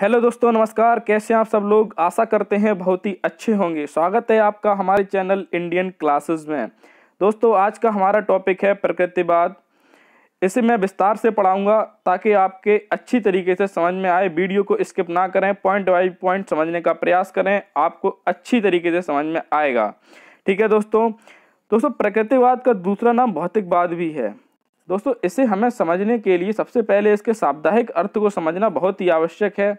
hello दोस्तों नमस्कार कैसे हैं आप सब लोग आशा करते हैं बहुत ही अच्छे होंगे स्वागत है आपका हमारे चैनल इंडियन क्लासेस में दोस्तों आज का हमारा टॉपिक है प्रकृतिवाद इसे मैं विस्तार से पढ़ाऊंगा ताकि आपके अच्छी तरीके से समझ में आए वीडियो को स्किप ना करें पॉइंट बाई पॉइंट समझने का प्रयास करें आपको अच्छी तरीके से समझ में आएगा ठीक है दोस्तों दोस्तों प्रकृतिवाद का दूसरा नाम भौतिकवाद भी है दोस्तों इसे हमें समझने के लिए सबसे पहले इसके साप्ताहिक अर्थ को समझना बहुत ही आवश्यक है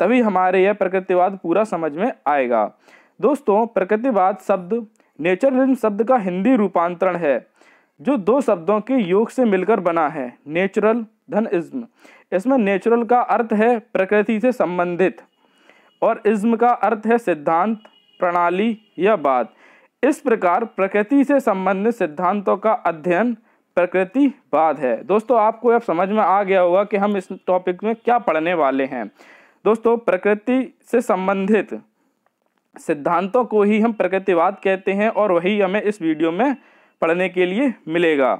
तभी हमारे यह प्रकृतिवाद पूरा समझ में आएगा दोस्तों प्रकृतिवाद शब्द नेचरलिज्म शब्द का हिंदी रूपांतरण है जो दो शब्दों के योग से मिलकर बना है नेचुरल धन इज्म इसमें नेचुरल का अर्थ है प्रकृति से संबंधित और इज्म का अर्थ है सिद्धांत प्रणाली या बात इस प्रकार प्रकृति से संबंधित सिद्धांतों का अध्ययन प्रकृतिवाद है दोस्तों आपको अब समझ में आ गया होगा कि हम इस टॉपिक में क्या पढ़ने वाले हैं दोस्तों प्रकृति से संबंधित सिद्धांतों को ही हम प्रकृतिवाद कहते हैं और वही हमें इस वीडियो में पढ़ने के लिए मिलेगा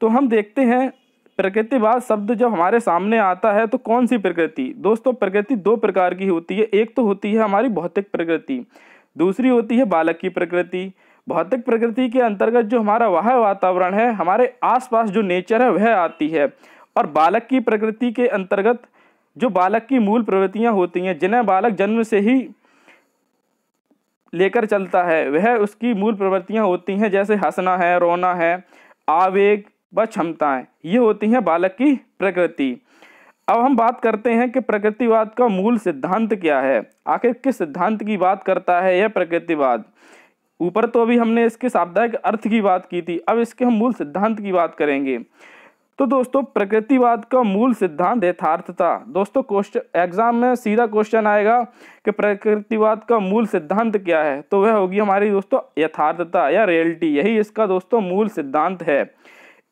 तो हम देखते हैं प्रकृतिवाद शब्द जब हमारे सामने आता है तो कौन सी प्रकृति दोस्तों प्रकृति दो प्रकार की होती है एक तो होती है हमारी भौतिक प्रकृति दूसरी होती है बालक की प्रकृति भौतिक प्रकृति के अंतर्गत जो हमारा वह वातावरण है हमारे आसपास जो नेचर है वह आती है और बालक की प्रकृति के अंतर्गत जो बालक की मूल प्रवृत्तियां होती हैं जिन्हें बालक जन्म से ही लेकर चलता है वह उसकी मूल प्रवृत्तियां होती हैं जैसे हंसना है रोना है आवेग व क्षमताएँ ये होती हैं बालक की प्रकृति अब हम बात करते हैं कि प्रकृतिवाद का मूल सिद्धांत क्या है आखिर किस सिद्धांत की बात करता है यह प्रकृतिवाद ऊपर तो अभी हमने इसके शाब्दायिक अर्थ की बात की थी अब इसके हम मूल सिद्धांत की बात करेंगे तो दोस्तों प्रकृतिवाद का मूल सिद्धांत यथार्थता दोस्तों क्वेश्चन एग्जाम में सीधा क्वेश्चन आएगा कि प्रकृतिवाद का मूल सिद्धांत क्या है तो वह होगी हमारी दोस्तों यथार्थता या रियलिटी यही इसका दोस्तों मूल सिद्धांत है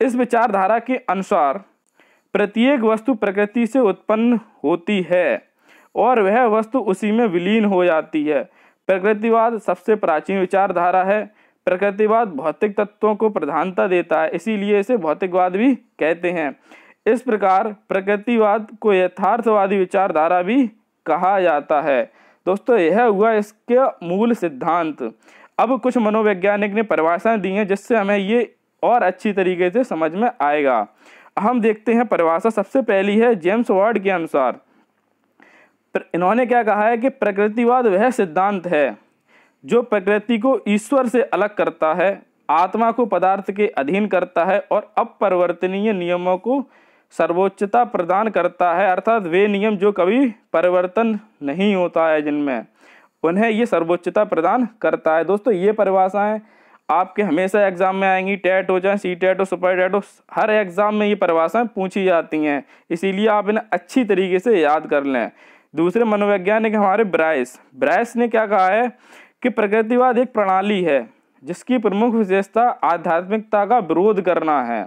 इस विचारधारा के अनुसार प्रत्येक वस्तु प्रकृति से उत्पन्न होती है और वह वस्तु उसी में विलीन हो जाती है प्रकृतिवाद सबसे प्राचीन विचारधारा है प्रकृतिवाद भौतिक तत्वों को प्रधानता देता है इसीलिए इसे भौतिकवाद भी कहते हैं इस प्रकार प्रकृतिवाद को यथार्थवादी विचारधारा भी कहा जाता है दोस्तों यह हुआ इसके मूल सिद्धांत अब कुछ मनोवैज्ञानिक ने परिभाषाएं दी हैं जिससे हमें ये और अच्छी तरीके से समझ में आएगा हम देखते हैं परिभाषा सबसे पहली है जेम्स वार्ड के अनुसार इन्होंने क्या कहा है कि प्रकृतिवाद वह सिद्धांत है जो प्रकृति को ईश्वर से अलग करता है आत्मा को पदार्थ के अधीन करता है और अपरिवर्तनीय नियमों को सर्वोच्चता प्रदान करता है अर्थात वे नियम जो कभी परिवर्तन नहीं होता है जिनमें उन्हें ये सर्वोच्चता प्रदान करता है दोस्तों ये परिभाषाएं आपके हमेशा एग्जाम में आएंगी टेट हो चाहे सी टेट हो सुपर टेट हो हर एग्जाम में ये परिभाषाएं पूछी जाती हैं इसीलिए आप इन्हें अच्छी तरीके से याद कर लें दूसरे मनोवैज्ञानिक हमारे ब्राइस ब्राइस ने क्या कहा है कि प्रकृतिवाद एक प्रणाली है जिसकी प्रमुख विशेषता आध्यात्मिकता का विरोध करना है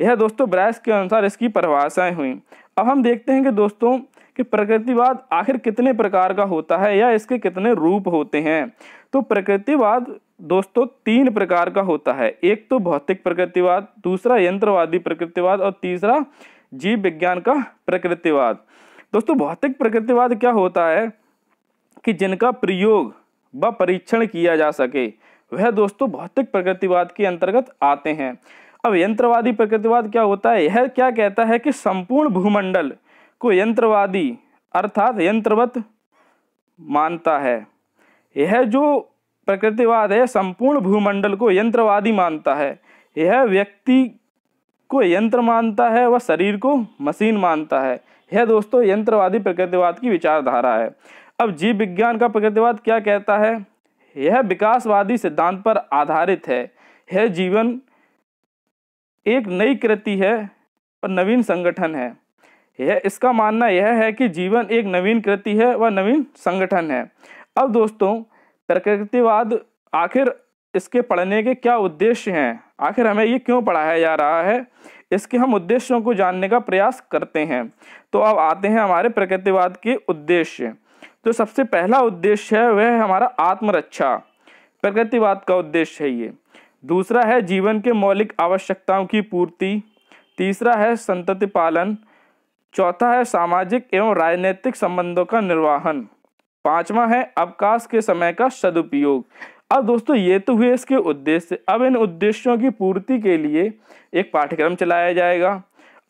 यह दोस्तों ब्रायस के अनुसार इसकी परिभाषाएं हुई अब हम देखते हैं कि दोस्तों कि प्रकृतिवाद आखिर कितने प्रकार का होता है या इसके कितने रूप होते हैं तो प्रकृतिवाद दोस्तों तीन प्रकार का होता है एक तो भौतिक प्रकृतिवाद दूसरा यंत्रवादी प्रकृतिवाद और तीसरा जीव विज्ञान का प्रकृतिवाद दोस्तों भौतिक प्रकृतिवाद क्या होता है कि जिनका प्रयोग व परीक्षण किया जा सके वह दोस्तों भौतिक प्रकृतिवाद के अंतर्गत आते हैं अब यंत्रवादी प्रकृतिवाद क्या होता है यह क्या कहता है कि संपूर्ण भूमंडल को यंत्रवादी अर्थात यंत्रवत मानता है यह जो प्रकृतिवाद है संपूर्ण भूमंडल को यंत्रवादी मानता है यह व्यक्ति को यंत्र मानता है व शरीर को मशीन मानता है यह दोस्तों यंत्रवादी प्रकृतिवाद की विचारधारा है अब जीव विज्ञान का प्रकृतिवाद क्या कहता है यह विकासवादी सिद्धांत पर आधारित है यह जीवन एक नई कृति है और नवीन संगठन है यह इसका मानना यह है कि जीवन एक नवीन कृति है व नवीन संगठन है अब दोस्तों प्रकृतिवाद आखिर इसके पढ़ने के क्या उद्देश्य हैं आखिर हमें ये क्यों पढ़ाया जा रहा है इसके हम उद्देश्यों को जानने का प्रयास करते हैं तो अब आते हैं हमारे प्रकृतिवाद के उद्देश्य तो सबसे पहला उद्देश्य है वह हमारा आत्मरक्षा प्रकृतिवाद का उद्देश्य है ये दूसरा है जीवन के मौलिक आवश्यकताओं की पूर्ति तीसरा है संतति पालन चौथा है सामाजिक एवं राजनीतिक संबंधों का निर्वाहन पांचवा है अवकाश के समय का सदुपयोग अब दोस्तों ये तो हुए इसके उद्देश्य अब इन उद्देश्यों की पूर्ति के लिए एक पाठ्यक्रम चलाया जाएगा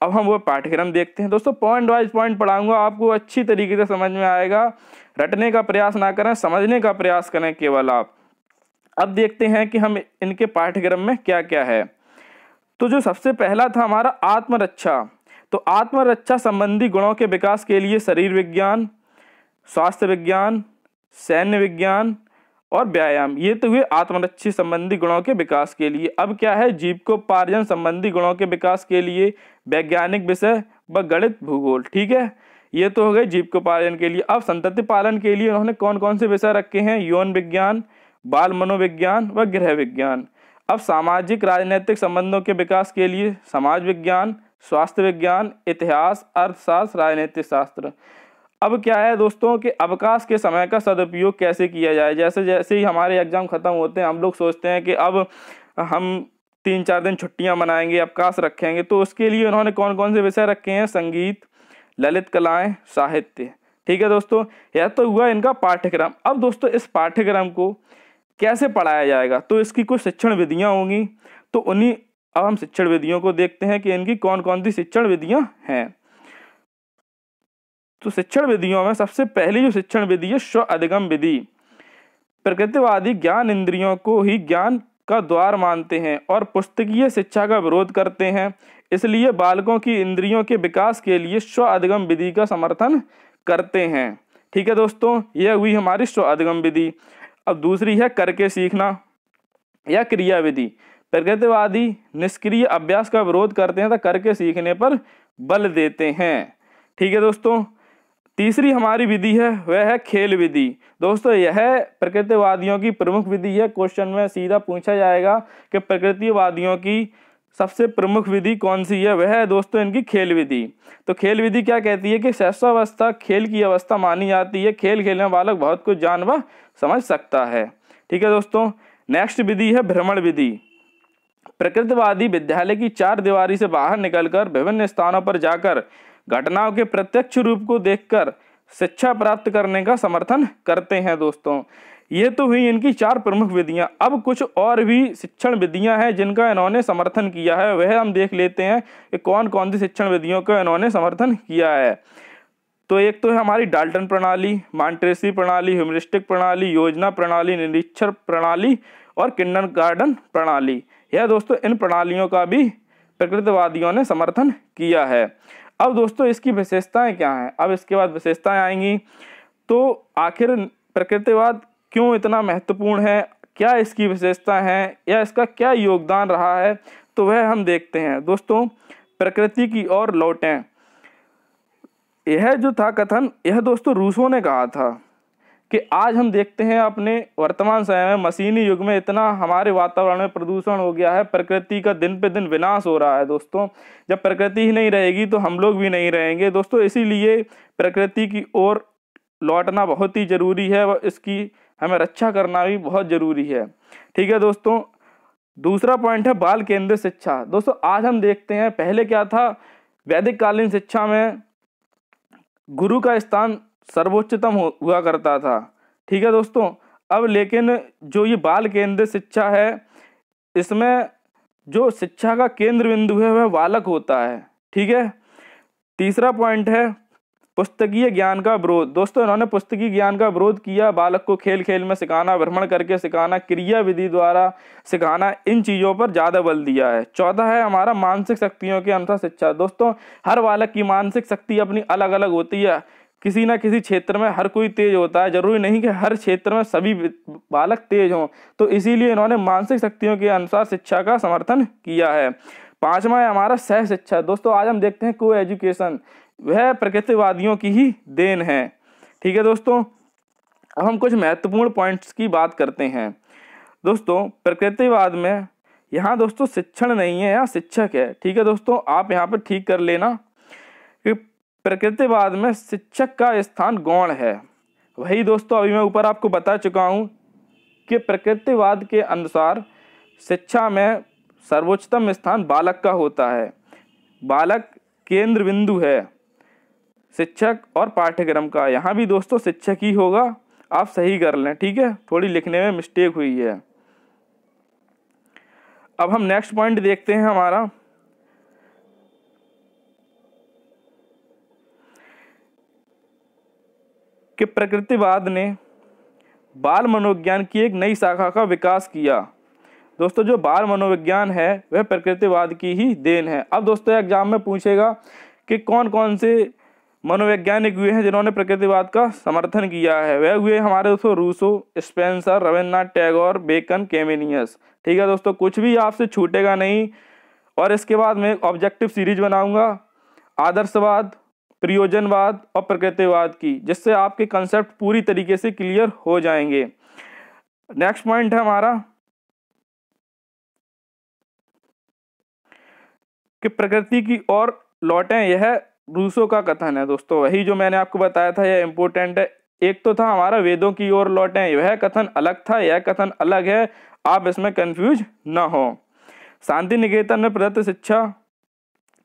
अब हम वो पाठ्यक्रम देखते हैं दोस्तों पॉइंट वाइज पॉइंट पढ़ाऊंगा आपको अच्छी तरीके से समझ में आएगा रटने का प्रयास ना करें समझने का प्रयास करें केवल आप अब देखते हैं कि हम इनके पाठ्यक्रम में क्या क्या है तो जो सबसे पहला था हमारा आत्मरक्षा तो आत्मरक्षा संबंधी गुणों के विकास के लिए शरीर विज्ञान स्वास्थ्य विज्ञान सैन्य विज्ञान और व्यायाम ये तो हुए आत्मरक्षी संबंधी गुणों के विकास के लिए अब क्या है पार्जन संबंधी गुणों के विकास के लिए वैज्ञानिक विषय व गणित भूगोल ठीक है ये तो हो गए पार्जन के लिए अब संतति पालन के लिए उन्होंने कौन कौन से विषय रखे हैं यौन विज्ञान बाल मनोविज्ञान व गृह विज्ञान अब सामाजिक राजनैतिक संबंधों के विकास के लिए समाज विज्ञान स्वास्थ्य विज्ञान इतिहास अर्थशास्त्र राजनीतिक शास्त्र अब क्या है दोस्तों कि अवकाश के समय का सदुपयोग कैसे किया जाए जैसे जैसे ही हमारे एग्ज़ाम ख़त्म होते हैं हम लोग सोचते हैं कि अब हम तीन चार दिन छुट्टियां मनाएंगे अवकाश रखेंगे तो उसके लिए उन्होंने कौन कौन से विषय रखे हैं संगीत ललित कलाएं साहित्य ठीक है दोस्तों यह तो हुआ इनका पाठ्यक्रम अब दोस्तों इस पाठ्यक्रम को कैसे पढ़ाया जाएगा तो इसकी कुछ शिक्षण विधियाँ होंगी तो उन्हीं अब हम शिक्षण विधियों को देखते हैं कि इनकी कौन कौन सी शिक्षण विधियाँ हैं तो शिक्षण विधियों में सबसे पहली जो शिक्षण विधि है स्व अधिगम विधि प्रकृतिवादी ज्ञान इंद्रियों को ही ज्ञान का द्वार मानते हैं और पुस्तकीय शिक्षा का विरोध करते हैं इसलिए बालकों की इंद्रियों के विकास के लिए स्व अधिगम विधि का समर्थन करते हैं ठीक है दोस्तों यह हुई हमारी स्व अधिगम विधि अब दूसरी है करके सीखना या क्रिया विधि प्रकृतिवादी निष्क्रिय अभ्यास का विरोध करते हैं तथा तो करके सीखने पर बल देते हैं ठीक है दोस्तों तीसरी हमारी विधि है वह है खेल विधि दोस्तों यह प्रकृतिवादियों की प्रमुख विधि है क्वेश्चन में सीधा पूछा जाएगा कि प्रकृतिवादियों की सबसे प्रमुख विधि कौन सी है वह है दोस्तों इनकी खेल विधि तो खेल विधि क्या कहती है कि शैशवावस्था खेल की अवस्था मानी जाती है खेल खेलने वालक बहुत कुछ जान व समझ सकता है ठीक है दोस्तों नेक्स्ट विधि है भ्रमण विधि प्रकृतिवादी विद्यालय की चार दीवारी से बाहर निकलकर विभिन्न स्थानों पर जाकर घटनाओं के प्रत्यक्ष रूप को देखकर शिक्षा प्राप्त करने का समर्थन करते हैं दोस्तों ये तो हुई इनकी चार प्रमुख विधियां अब कुछ और भी शिक्षण विधियां हैं जिनका इन्होंने समर्थन किया है वह हम देख लेते हैं कि कौन कौन सी शिक्षण विधियों का इन्होंने समर्थन किया है तो एक तो है हमारी डाल्टन प्रणाली मांट्रेसी प्रणाली ह्यूमरिस्टिक प्रणाली योजना प्रणाली निरीक्षण प्रणाली और किंडन गार्डन प्रणाली यह दोस्तों इन प्रणालियों का भी प्रकृतिवादियों ने समर्थन किया है अब दोस्तों इसकी विशेषताएं क्या हैं अब इसके बाद विशेषताएं आएंगी तो आखिर प्रकृतिवाद क्यों इतना महत्वपूर्ण है क्या इसकी विशेषता है या इसका क्या योगदान रहा है तो वह हम देखते हैं दोस्तों प्रकृति की ओर लौटें यह जो था कथन यह दोस्तों रूसों ने कहा था कि आज हम देखते हैं अपने वर्तमान समय में मशीनी युग में इतना हमारे वातावरण में प्रदूषण हो गया है प्रकृति का दिन पे दिन विनाश हो रहा है दोस्तों जब प्रकृति ही नहीं रहेगी तो हम लोग भी नहीं रहेंगे दोस्तों इसीलिए प्रकृति की ओर लौटना बहुत ही ज़रूरी है और इसकी हमें रक्षा करना भी बहुत ज़रूरी है ठीक है दोस्तों दूसरा पॉइंट है बाल केंद्रित शिक्षा दोस्तों आज हम देखते हैं पहले क्या था वैदिक कालीन शिक्षा में गुरु का स्थान सर्वोच्चतम हुआ करता था ठीक है दोस्तों अब लेकिन जो ये बाल केंद्र शिक्षा है इसमें जो शिक्षा का केंद्र बिंदु है वह बालक होता है ठीक है तीसरा पॉइंट है पुस्तकीय ज्ञान का विरोध दोस्तों इन्होंने पुस्तकीय ज्ञान का विरोध किया बालक को खेल खेल में सिखाना भ्रमण करके सिखाना क्रिया विधि द्वारा सिखाना इन चीज़ों पर ज़्यादा बल दिया है चौथा है हमारा मानसिक शक्तियों के अनुसार शिक्षा दोस्तों हर बालक की मानसिक शक्ति अपनी अलग अलग होती है किसी ना किसी क्षेत्र में हर कोई तेज होता है जरूरी नहीं कि हर क्षेत्र में सभी बालक तेज हों तो इसीलिए इन्होंने मानसिक शक्तियों के अनुसार शिक्षा का समर्थन किया है पांचवा है हमारा सह शिक्षा दोस्तों आज हम देखते हैं को एजुकेशन वह प्रकृतिवादियों की ही देन है ठीक है दोस्तों अब हम कुछ महत्वपूर्ण पॉइंट्स की बात करते हैं दोस्तों प्रकृतिवाद में यहाँ दोस्तों शिक्षण नहीं है यहाँ शिक्षक है ठीक है दोस्तों आप यहाँ पर ठीक कर लेना प्रकृतिवाद में शिक्षक का स्थान गौण है वही दोस्तों अभी मैं ऊपर आपको बता चुका हूँ कि प्रकृतिवाद के अनुसार शिक्षा में सर्वोच्चतम स्थान बालक का होता है बालक केंद्र बिंदु है शिक्षक और पाठ्यक्रम का यहाँ भी दोस्तों शिक्षक ही होगा आप सही कर लें ठीक है थोड़ी लिखने में मिस्टेक हुई है अब हम नेक्स्ट पॉइंट देखते हैं हमारा कि प्रकृतिवाद ने बाल मनोविज्ञान की एक नई शाखा का विकास किया दोस्तों जो बाल मनोविज्ञान है वह प्रकृतिवाद की ही देन है अब दोस्तों एग्जाम में पूछेगा कि कौन कौन से मनोवैज्ञानिक हुए हैं जिन्होंने प्रकृतिवाद का समर्थन किया है वह हुए हमारे दोस्तों Rousseau Spencer Rabindranath Tagore Bacon Comenius ठीक है दोस्तों कुछ भी आपसे छूटेगा नहीं और इसके बाद मैं ऑब्जेक्टिव सीरीज बनाऊंगा आदर्शवाद प्रयोजनवाद और प्रकृतिवाद की जिससे आपके कंसेप्ट पूरी तरीके से क्लियर हो जाएंगे नेक्स्ट पॉइंट है हमारा कि प्रकृति की ओर लौटें यह रूसो का कथन है दोस्तों वही जो मैंने आपको बताया था यह इंपॉर्टेंट है एक तो था हमारा वेदों की ओर लौटें वह कथन अलग था यह कथन अलग है आप इसमें कंफ्यूज ना हो शांति निकेतन में प्रदत्त शिक्षा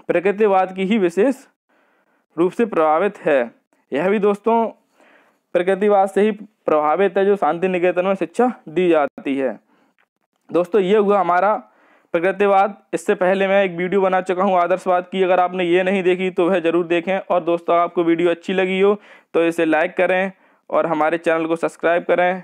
प्रकृतिवाद की ही विशेष रूप से प्रभावित है यह भी दोस्तों प्रकृतिवाद से ही प्रभावित है जो शांति निकेतन में शिक्षा दी जाती है दोस्तों ये हुआ हमारा प्रकृतिवाद इससे पहले मैं एक वीडियो बना चुका हूँ आदर्शवाद की अगर आपने ये नहीं देखी तो वह ज़रूर देखें और दोस्तों आपको वीडियो अच्छी लगी हो तो इसे लाइक करें और हमारे चैनल को सब्सक्राइब करें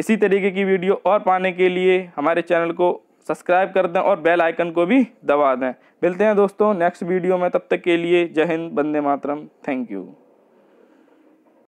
इसी तरीके की वीडियो और पाने के लिए हमारे चैनल को सब्सक्राइब कर दें और बेल आइकन को भी दबा दें मिलते हैं दोस्तों नेक्स्ट वीडियो में तब तक के लिए जय हिंद बंदे मातरम थैंक यू